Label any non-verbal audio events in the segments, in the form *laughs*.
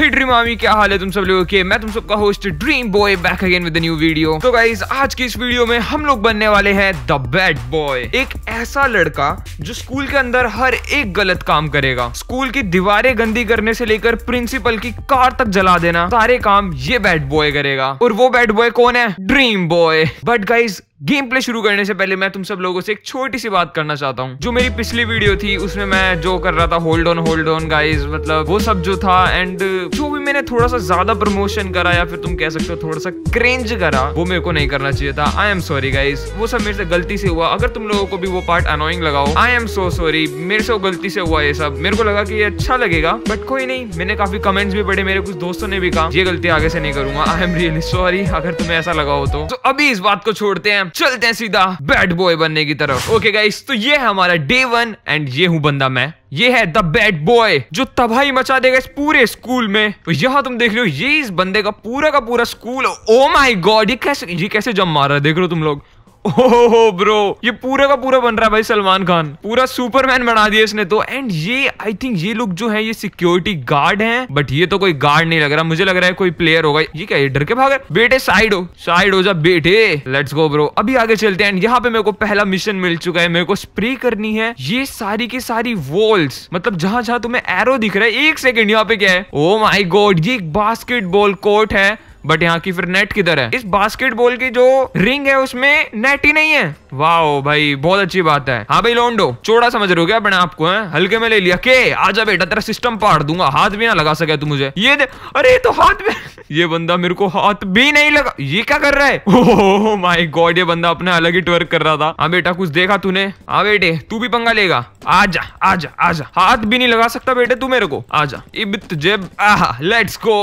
हे dream मामी क्या हाल है तुम सब लोगों के मैं तुम सबका host dream boy back again with new video तो गाइज आज की इस वीडियो में हम लोग बनने वाले हैं द बैड बॉय एक ऐसा लड़का जो स्कूल के अंदर हर एक गलत काम करेगा स्कूल की दीवारें गंदी करने से लेकर प्रिंसिपल की कार तक जला देना सारे काम ये बैड बॉय करेगा और वो बैड बॉय कौन है dream boy but guys game play शुरू करने से पहले मैं तुम सब लोगों से एक छोटी सी बात करना चाहता हूँ जो मेरी पिछली वीडियो थी उसमें मैं जो कर रहा था hold on hold on guys मतलब वो सब जो था एंड जो भी मैंने थोड़ा सा ज्यादा प्रमोशन करा या फिर तुम कह सकते हो थोड़ा सा क्रेंज करा वो मेरे को नहीं करना चाहिए था आई एम सॉरी गाइज वो सब मेरे से गलती से हुआ अगर तुम लोगों को भी वो पार्ट अनोइंग लगाओ आई एम सो सॉरी मेरे से गलती से हुआ ये सब मेरे को लगा कि ये अच्छा लगेगा बट कोई नहीं मैंने काफी कमेंट्स भी पढ़े मेरे कुछ दोस्तों ने भी कहा ये गलती आगे से नहीं करूंगा आई एम रियली सॉरी अगर तुम्हें ऐसा लगाओ तो।, तो अभी इस बात को छोड़ते हैं चलते हैं सीधा बैड बॉय बनने की तरफ ओके गाइस तो ये है हमारा डे वन एंड ये हूँ बंदा मैं ये है द बैड बॉय जो तबाही मचा देगा इस पूरे स्कूल में तो यहाँ तुम देख रहे हो ये इस बंदे का पूरा का पूरा स्कूल ओ माई गॉड ये कैसे ये कैसे जम मार रहा है देख रहे हो तुम लोग ओहो ब्रो ये पूरा का पूरा बन रहा है भाई सलमान खान पूरा सुपरमैन बना दिया इसने तो एंड ये आई थिंक ये लोग जो है ये सिक्योरिटी गार्ड हैं बट ये तो कोई गार्ड नहीं लग रहा मुझे लग रहा है कोई प्लेयर होगा ये क्या ये डर के भाग बेटे साइड हो साइड हो जा बेटे लेट्स गो ब्रो अभी आगे चलते हैं यहाँ पे मेरे को पहला मिशन मिल चुका है मेरे को स्प्रे करनी है ये सारी की सारी वॉल्स मतलब जहां जहाँ तुम्हें एरो दिख रहा है एक सेकेंड यहाँ पे क्या है ओ माई गोड ये एक बास्केटबॉल कोर्ट है बट यहाँ की फिर नेट किधर है इस बास्केटबॉल की जो रिंग है उसमें नेट ही नहीं है वाह भाई बहुत अच्छी बात है हाँ भाई लोन्डो चोड़ा समझ रहे हो क्या अपने आपको है हल्के में ले लिया के आ जा बेटा तेरा सिस्टम पाड़ दूंगा हाथ भी ना लगा सके तू मुझे ये दे... अरे तो हाथ में *laughs* ये बंदा मेरे को हाथ भी नहीं लगा ये क्या कर रहा है ओह माय गॉड ये बंदा अपने अलग ही ट्वर्क कर रहा था हाँ बेटा कुछ देखा तूने हाँ बेटे तू भी पंगा लेगा आजा आजा आजा हाथ भी नहीं लगा सकता बेटे तू मेरे को आजा इब्त जेब आहा लेट्स गो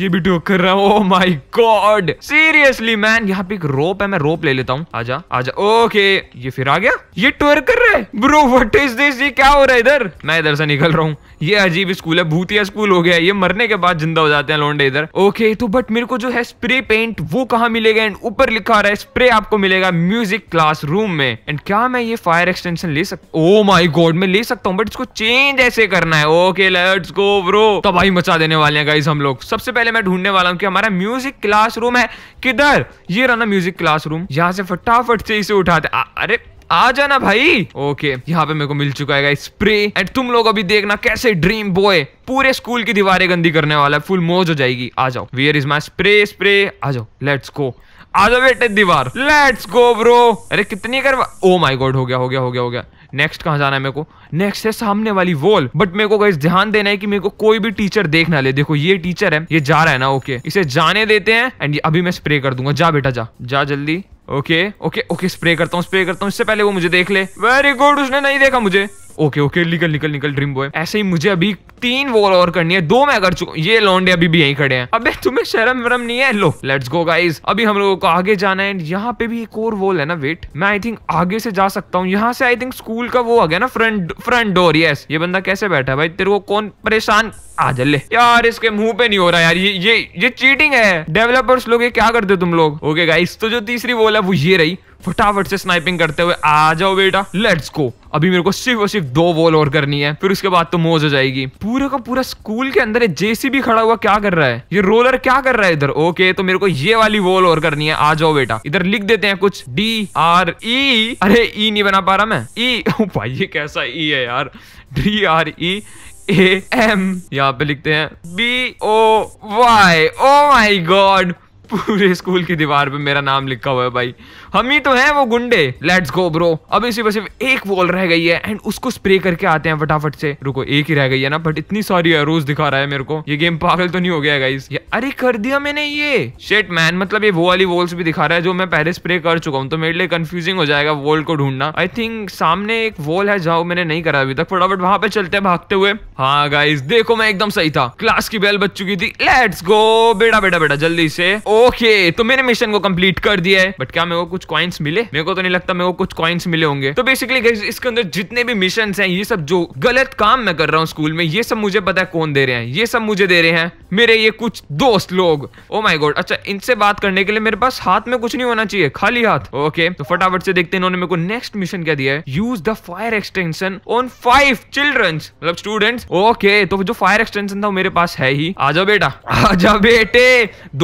ये भी टोक कर रहा हूँ माई गॉड सीरियसली मैन यहाँ पे एक रोप है मैं रोप ले लेता हूँ आजा आजा ओके ये फिर आ गया ये टूर कर रहे ब्रो व्हाट इज दिस ये क्या हो रहा है इधर मैं इधर से निकल रहा हूँ ये अजीब स्कूल है भूतिया स्कूल हो गया है ये मरने के बाद जिंदा हो जाते हैं लोंडे इधर ओके तो बट मेरे को जो है स्प्रे पेंट वो कहाँ मिलेगा एंड ऊपर लिखा रहा है स्प्रे आपको मिलेगा म्यूजिक क्लास रूम में एंड क्या मैं ये फायर एक्सटेंशन ले सकता ओ माई गॉड मैं ले सकता हूँ बट इसको चेंज ऐसे करना है ओके लेट्स गो ब्रो तबाही मचा देने वाले हैं गाइज हम लोग सबसे पहले पहले मैं ढूंढने वाला हूँ कि हमारा म्यूजिक क्लास है किधर ये रहा ना म्यूजिक क्लास रूम से फटाफट से इसे उठाते अरे आ जाना भाई ओके यहाँ पे मेरे को मिल चुका है स्प्रे एंड तुम लोग अभी देखना कैसे ड्रीम बॉय पूरे स्कूल की दीवारें गंदी करने वाला है फुल मौज हो जाएगी आ जाओ where is my spray spray आ जाओ लेट्स गो आ जाओ बेटे दीवार लेट्स गो ब्रो अरे कितनी करवा ओ माई गॉड हो गया हो गया हो गया हो गया नेक्स्ट कहाँ जाना है मेरे को नेक्स्ट है सामने वाली वॉल बट मेरे को गाइस ध्यान देना है कि मेरे को कोई भी टीचर देख ना ले देखो ये टीचर है ये जा रहा है ना ओके इसे जाने देते हैं एंड अभी मैं स्प्रे कर दूंगा जा बेटा जा जा जल्दी ओके ओके ओके स्प्रे करता हूँ स्प्रे करता हूँ इससे पहले वो मुझे देख ले वेरी गुड उसने नहीं देखा मुझे ओके ओके निकल निकल निकल ड्रीम बॉय ऐसे ही मुझे अभी तीन वॉल और करनी है दो मैं कर चुका ये लॉन्डे अभी भी यही खड़े हैं अबे तुम्हें शर्म वरम नहीं है लो लेट्स गो गाइस अभी हम लोगों को आगे जाना है यहाँ पे भी एक और वॉल है ना वेट मैं आई थिंक आगे से जा सकता हूँ यहाँ से आई थिंक स्कूल का वो आ गया ना फ्रंट फ्रंट डोर यस ये बंदा कैसे बैठा है भाई तेरे को कौन परेशान आ जल्ले यार इसके मुंह पे नहीं हो रहा यार ये ये ये चीटिंग है डेवलपर्स लोग ये क्या करते तुम लोग ओके गाइस तो जो तीसरी वॉल है वो ये रही फटाफट से स्नाइपिंग करते हुए आ जाओ बेटा लेट्स गो अभी मेरे को सिर्फ और सिर्फ दो वॉल और करनी है फिर उसके बाद तो मोज हो जाएगी पूरे का पूरा स्कूल के अंदर जेसीबी खड़ा हुआ क्या कर रहा है ये रोलर क्या कर रहा है इधर ओके तो मेरे को ये वाली वॉल और करनी है आ जाओ बेटा इधर लिख देते हैं कुछ डी आर ई अरे ई e नहीं बना पा रहा मैं ई e। भाई ये कैसा ई e है यार D R E A M यहाँ पे लिखते हैं B O Y oh my god पूरे स्कूल की दीवार पे मेरा नाम लिखा हुआ है भाई हम ही तो हैं वो गुंडे लेट्स गो ब्रो अब इसी पर सिर्फ एक वॉल रह गई है एंड उसको स्प्रे करके आते हैं फटाफट से रुको एक ही रह गई है ना बट इतनी सारी रोज दिखा रहा है मेरे को ये गेम पागल तो नहीं हो गया गाइस ये अरे कर दिया मैंने ये शेट मैन मतलब ये वो वाली वॉल्स भी दिखा रहा है जो मैं पहले स्प्रे कर चुका हूँ तो मेरे लिए कंफ्यूजिंग हो जाएगा वॉल को ढूंढना आई थिंक सामने एक वॉल है जाओ मैंने नहीं करा अभी तक फटाफट वहां पे चलते हैं भागते हुए हाँ गाइस देखो मैं एकदम सही था क्लास की बेल बच चुकी थी लेट्स गो बेटा बेटा बेटा जल्दी से ओके तो मैंने मिशन को कंप्लीट कर दिया है बट क्या मेरे को कुछ कॉइन्स मिले मेरे को तो नहीं लगता मेरे को कुछ कॉइन्स मिले होंगे तो बेसिकली इसके अंदर जितने भी मिशन है ये सब जो गलत काम मैं कर रहा हूँ स्कूल में ये सब मुझे पता है कौन दे रहे हैं ये सब मुझे दे रहे हैं मेरे ये कुछ दोस्त लोग ओ माई गोड अच्छा इनसे बात करने के लिए मेरे पास हाथ में कुछ नहीं होना चाहिए खाली हाथ ओके तो फटाफट से देखते हैं इन्होंने मेरे को नेक्स्ट मिशन क्या दिया है use the fire extension on five children मतलब स्टूडेंट्स ओके तो जो फायर एक्सटेंशन था वो मेरे पास है ही आजा बेटा आजा बेटे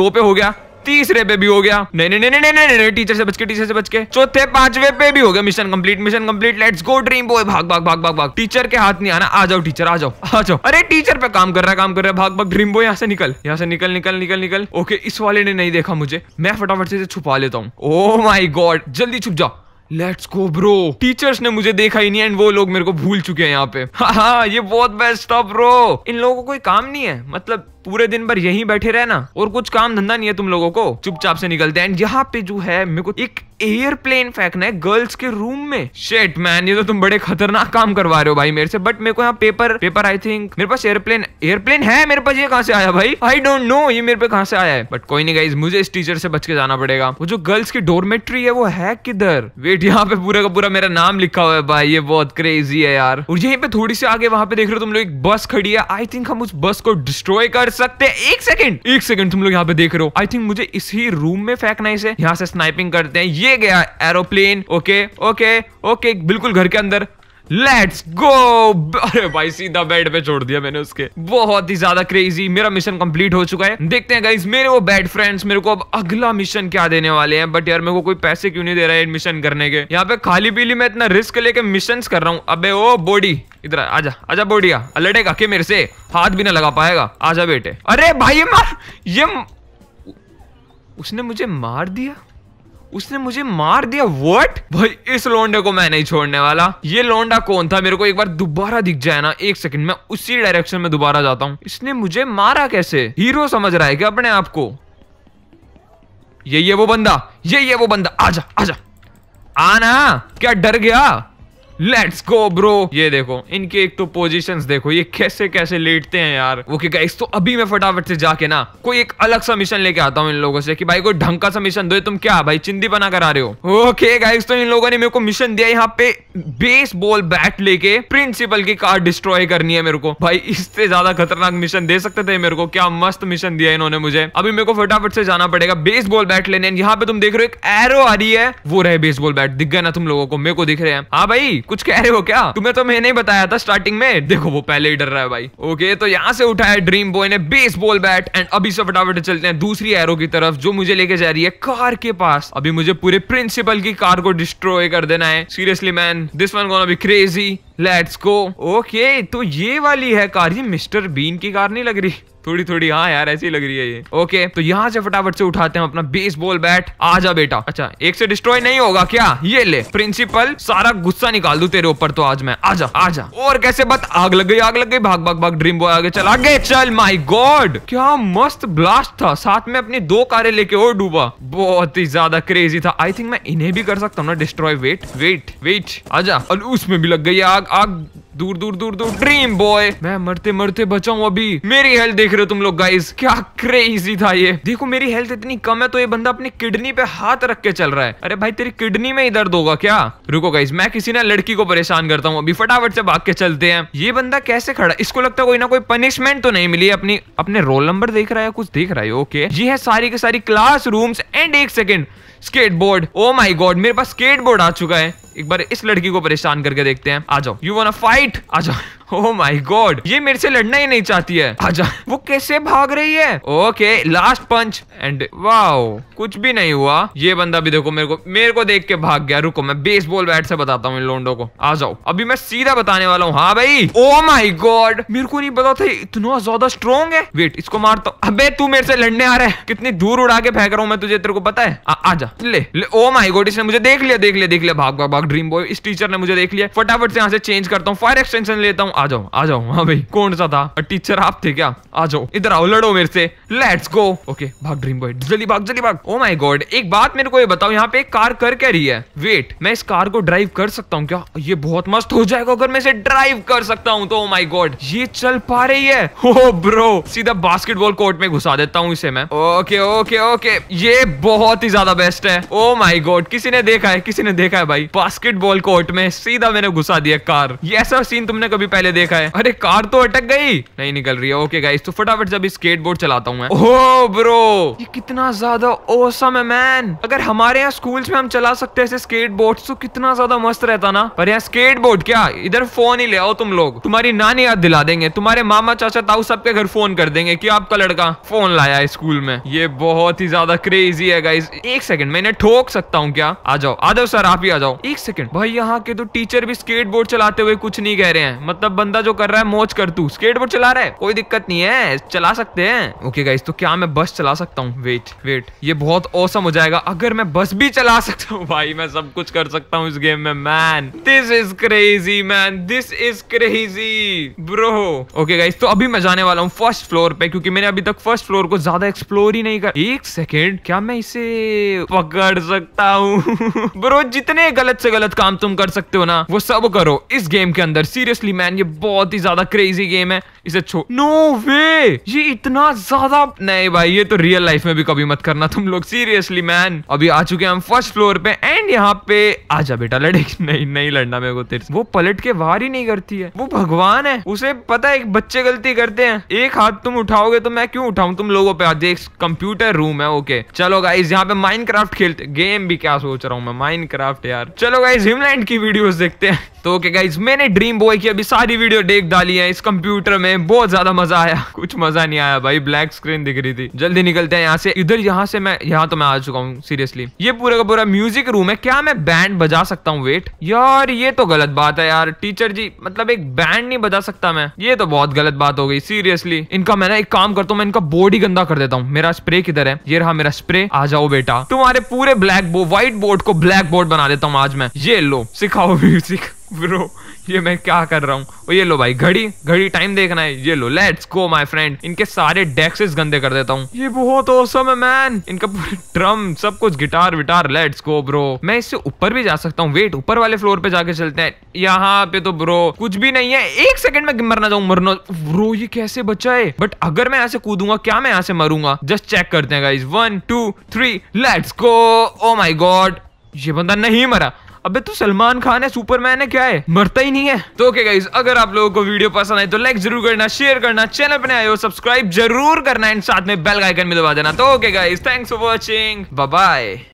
दो पे हो गया तीसरे पे भी हो गया नहीं नहीं नहीं नहीं नहीं नहीं टीचर से बच के टीचर से बच के चौथे पांचवे पे भी हो गया mission complete mission complete let's go dream boy भाग भाग भाग भाग भाग टीचर के हाथ नहीं आना आ जाओ टीचर आ जाओ आ जाओ अरे टीचर पे काम कर रहा है काम कर रहा है भाग भाग ड्रीम बॉय यहाँ से निकल यहाँ से निकल निकल निकल निकल ओके इस वाले ने नहीं देखा मुझे मैं फटाफट से छुपा लेता हूँ ओ माई गॉड जल्दी छुप जाओ लेट्स गो ब्रो टीचर्स ने मुझे देखा ही नहीं एंड वो लोग मेरे को भूल चुके हैं यहाँ पे *laughs* हाँ, हाँ ये बहुत बेस्ट था ब्रो इन लोगों को कोई काम नहीं है मतलब पूरे दिन भर यही बैठे रहे ना और कुछ काम धंधा नहीं है तुम लोगों को चुपचाप से निकलते हैं यहाँ पे जो है मेरे को एक एयरप्लेन फेंकना है गर्ल्स के रूम में शेट मैन ये तो तुम बड़े खतरनाक काम करवा रहे हो भाई मेरे से बट मेरे को यहाँ पेपर पेपर आई थिंक मेरे पास एयरप्लेन एयरप्लेन है मेरे पास ये कहाँ से आया भाई आई डोंट नो ये मेरे पे कहाँ से आया है बट कोई नहीं गाइज मुझे इस टीचर से बच के जाना पड़ेगा वो जो गर्ल्स की डोरमेट्री है वो है किधर वेट यहाँ पे पूरा का पूरा मेरा नाम लिखा हुआ है भाई ये बहुत क्रेजी है यार और यही पे थोड़ी सी आगे वहां पे देख रहे हो तुम लोग एक बस खड़ी है आई थिंक हम उस बस को डिस्ट्रॉय कर सकते हैं एक सेकंड एक सेकंड तुम लोग यहाँ पे देख रहे हो आई थिंक मुझे इसी रूम में फेंकना इसे यहाँ से स्नाइपिंग करते हैं ये गया एरोप्लेन ओके ओके ओके बिल्कुल घर के अंदर लेट्स गो अरे भाई सीधा बेड पे छोड़ दिया मैंने उसके बहुत ही ज्यादा क्रेजी मेरा मिशन कंप्लीट हो चुका है देखते हैं गाइस मेरे वो बैड फ्रेंड्स मेरे को अब अगला मिशन क्या देने वाले हैं बट यार मेरे को कोई पैसे क्यों नहीं दे रहा है मिशन करने के यहाँ पे खाली पीली मैं इतना रिस्क लेके मिशन कर रहा हूँ अब ओ बॉडी इधर आजा आजा बोडिया लड़ेगा के मेरे से हाथ भी ना लगा पाएगा आजा बेटे अरे भाई ये मार ये म... उसने मुझे मार दिया उसने मुझे मार दिया वट भाई इस लोंडे को मैं नहीं छोड़ने वाला ये लौंडा कौन था मेरे को एक बार दोबारा दिख जाए ना एक सेकंड में उसी डायरेक्शन में दोबारा जाता हूँ इसने मुझे मारा कैसे हीरो समझ रहा है क्या अपने आप को ये ये वो बंदा ये ये वो बंदा आजा आजा आना क्या डर गया लेट्स गो ब्रो ये देखो इनके एक तो पोजीशंस देखो ये कैसे कैसे लेटते हैं यार ओके गाइस तो अभी मैं फटाफट से जाके ना कोई एक अलग सा मिशन लेके आता हूँ इन लोगों से कि भाई कोई ढंग का सा मिशन दो तुम क्या भाई चिंदी बना करा रहे हो ओके गाइस तो इन लोगों ने मेरे को मिशन दिया यहाँ पे बेस बॉल बैट लेके प्रिंसिपल की कार डिस्ट्रॉय करनी है मेरे को भाई इससे ज्यादा खतरनाक मिशन दे सकते थे मेरे को क्या मस्त मिशन दिया इन्होंने मुझे अभी मेरे को फटाफट से जाना पड़ेगा बेस बॉल बैट लेने यहाँ पे तुम देख रहे हो एक एरो आ रही है वो रहे बेस बॉल बैट दिख गए ना तुम लोगों को मेरे को दिख रहे हैं हाँ भाई कुछ कह रहे हो क्या तुम्हें तो मैंने बताया था स्टार्टिंग में देखो वो पहले ही डर रहा है भाई ओके तो यहाँ से उठाया ड्रीम बॉय ने बेस बॉल बैट एंड अभी से फटाफट चलते हैं दूसरी एरो की तरफ जो मुझे लेके जा रही है कार के पास अभी मुझे पूरे प्रिंसिपल की कार को डिस्ट्रॉय कर देना है seriously man this one gonna be crazy let's go okay तो ये वाली है कार ये मिस्टर बीन की कार नहीं लग रही थोड़ी थोड़ी हाँ यार ऐसी लग रही है ये ओके तो यहाँ से फटाफट से उठाते हैं अपना बेस बॉल बैट आ जा बेटा अच्छा एक से डिस्ट्रॉय नहीं होगा क्या ये ले प्रिंसिपल सारा गुस्सा निकाल दू तेरे ऊपर तो आज मैं आ जा और कैसे बात आग लग गई आग लग गई भाग भाग भाग ड्रीम बॉय आगे चल आगे चल माई गॉड क्या मस्त ब्लास्ट था साथ में अपनी दो कारे लेके और डूबा बहुत ही ज्यादा क्रेजी था आई थिंक मैं इन्हें भी कर सकता हूँ ना डिस्ट्रॉय वेट वेट वेट आजा और उसमें भी लग गई आग आग दूर दूर दूर दूर ड्रीम बॉय मैं मरते मरते बचाऊ अभी मेरी हेल्थ देख रहे हो तुम लोग गाइस क्या क्रेजी था ये देखो मेरी हेल्थ इतनी कम है तो ये बंदा अपनी किडनी पे हाथ रख के चल रहा है अरे भाई तेरी किडनी में ही दर्द होगा क्या रुको गाइस मैं किसी ना लड़की को परेशान करता हूँ अभी फटाफट से भाग के चलते हैं ये बंदा कैसे खड़ा इसको लगता है कोई ना कोई पनिशमेंट तो नहीं मिली अपनी अपने रोल नंबर देख रहा है कुछ देख रहा है ओके ये है सारी के सारी क्लास रूम्स एंड एक second skateboard oh my god मेरे पास स्केटबोर्ड आ चुका है एक बार इस लड़की को परेशान करके देखते हैं आ जाओ यू वाना फाइट आ जाओ ओ माई गॉड ये मेरे से लड़ना ही नहीं चाहती है आजा वो कैसे भाग रही है okay last punch and wow कुछ भी नहीं हुआ ये बंदा भी देखो मेरे को मेरे को देख के भाग गया रुको मैं बेसबॉल बैट से बताता हूँ इन लोंडो को आ जाओ अभी मैं सीधा बताने वाला हूँ हाँ भाई ओ माई गॉड मेरे को नहीं पता था इतना ज्यादा स्ट्रॉन्ग है वेट इसको मारता हूँ अबे तू मेरे से लड़ने आ रहा है कितनी दूर उड़ा के फेंक रहा हूँ मैं तुझे तेरे को पता है आ, आजा ले, ले ओ माई गॉड इसने मुझे देख लिया देख लिया देख लिया भाग भाग भाग ड्रीम बॉय इस टीचर ने मुझे देख लिया फटाफट से यहाँ से चेंज करता हूँ फायर एक्सटेंशन लेता हूँ आ जाओ आ जाओ हाँ भाई कौन सा था टीचर आप थे क्या आ जाओ इधर आओ लड़ो मेरे से लेट्स गो ओके भाग ड्रीम बॉय जल्दी भाग जल्दी भाग ओ माय गॉड एक बात मेरे को ये बताओ यहाँ पे एक कार कर क्या रही है वेट मैं इस कार को ड्राइव कर सकता हूँ क्या ये बहुत मस्त हो जाएगा अगर मैं इसे ड्राइव कर सकता हूँ तो ओ माई गॉड ये चल पा रही है हो *laughs* ब्रो oh सीधा बास्केटबॉल कोर्ट में घुसा देता हूँ इसे मैं ओके ओके ओके ये बहुत ही ज्यादा बेस्ट है ओ माई गॉड किसी ने देखा है किसी ने देखा है भाई बास्केटबॉल कोर्ट में सीधा मैंने घुसा दिया कार ये ऐसा सीन तुमने कभी पहले पहले देखा है अरे कार तो अटक गई नहीं निकल रही है ओके गाइस तो फटाफट जब स्केट बोर्ड चलाता हूँ ओ ब्रो ये कितना ज्यादा ओसम है मैन अगर हमारे यहाँ स्कूल में हम चला सकते हैं स्केट बोर्ड तो कितना ज्यादा मस्त रहता ना पर यहाँ स्केट बोर्ड क्या इधर फोन ही ले आओ तुम लोग तुम्हारी नानी याद दिला देंगे तुम्हारे मामा चाचा ताऊ सबके घर फोन कर देंगे की आपका लड़का फोन लाया है स्कूल में ये बहुत ही ज्यादा क्रेजी है गाइस एक सेकंड मैंने ठोक सकता हूँ क्या आ जाओ आ जाओ सर आप ही आ जाओ एक सेकंड भाई यहाँ के तो टीचर भी स्केट बोर्ड चलाते हुए कुछ नहीं कह रहे हैं मतलब बंदा जो कर रहा है मौज कर तू स्केट स्केटबोर्ड चला रहा है कोई दिक्कत नहीं है चला सकते हैं ओके गाइस तो क्या मैं बस चला सकता हूँ वेट वेट ये बहुत औसम हो जाएगा अगर मैं बस भी चला सकता हूँ भाई मैं सब कुछ कर सकता हूँ इस गेम में man this is crazy man this is crazy bro okay guys तो अभी मैं जाने वाला हूँ फर्स्ट फ्लोर पे क्योंकि मैंने अभी तक फर्स्ट फ्लोर को ज्यादा एक्सप्लोर ही नहीं कर एक सेकेंड क्या मैं इसे पकड़ सकता हूँ ब्रो *laughs* जितने गलत से गलत काम तुम कर सकते हो ना वो सब करो इस गेम के अंदर सीरियसली मैन ये बहुत ही ज्यादा क्रेजी गेम है इसे छोड़ नो वे ये इतना ज्यादा नहीं भाई ये तो रियल लाइफ में भी कभी मत करना तुम लोग सीरियसली मैन अभी आ चुके हैं हम फर्स्ट फ्लोर पे एंड यहाँ पे आजा बेटा लड़े नहीं नहीं लड़ना मेरे को तेरे वो पलट के वार ही नहीं करती है वो भगवान है उसे पता है एक बच्चे गलती करते हैं एक हाथ तुम उठाओगे तो मैं क्यों उठाऊ तुम लोगों पे आज एक कंप्यूटर रूम है ओके चलो गाइज यहाँ पे माइंड खेलते गेम भी क्या सोच रहा हूँ मैं माइंड यार चलो गाइज हिमलैंड की वीडियो देखते हैं तो ओके गाइज मैंने ड्रीम बॉय की अभी सारी वीडियो देख डाली है इस कंप्यूटर में बहुत ज्यादा मजा आया *laughs* कुछ मजा नहीं आया भाई ब्लैक स्क्रीन दिख रही थी जल्दी निकलते हैं यहाँ से इधर यहाँ से मैं यहाँ तो मैं आ चुका हूँ सीरियसली ये पूरा का पूरा म्यूजिक रूम है क्या मैं बैंड बजा सकता हूँ वेट यार ये तो गलत बात है यार टीचर जी मतलब एक बैंड नहीं बजा सकता मैं ये तो बहुत गलत बात हो गई सीरियसली इनका मैं ना एक काम करता हूँ मैं इनका बोर्ड ही गंदा कर देता हूँ मेरा स्प्रे किधर है ये रहा मेरा स्प्रे आ जाओ बेटा तुम्हारे पूरे ब्लैक बोर्ड व्हाइट बोर्ड को ब्लैक बोर्ड बना देता हूँ आज मैं ये लो सिखाओ म्यूजिक ब्रो ये मैं क्या कर रहा हूँ ये लो भाई घड़ी घड़ी टाइम देखना है ये लो लेट्स गो माय फ्रेंड इनके सारे डेक्सेस गंदे कर देता हूँ ये बहुत औसम है मैन इनका ड्रम सब कुछ गिटार विटार लेट्स गो ब्रो मैं इससे ऊपर भी जा सकता हूँ वेट ऊपर वाले फ्लोर पे जाके चलते हैं यहाँ पे तो ब्रो कुछ भी नहीं है एक सेकंड में मरना जाऊँ मरना ब्रो ये कैसे बचा है बट अगर मैं यहाँ से कूदूंगा क्या मैं यहाँ से मरूंगा जस्ट चेक करते हैं guys one two three let's go oh my god ये बंदा नहीं मरा अबे तू सलमान खान है सुपरमैन है क्या है मरता ही नहीं है तो ओके गाइज अगर आप लोगों को वीडियो पसंद आए तो लाइक जरूर करना शेयर करना चैनल पर आए हो सब्सक्राइब जरूर करना एंड साथ में बेल आइकन भी दबा देना तो okay guys thanks for watching bye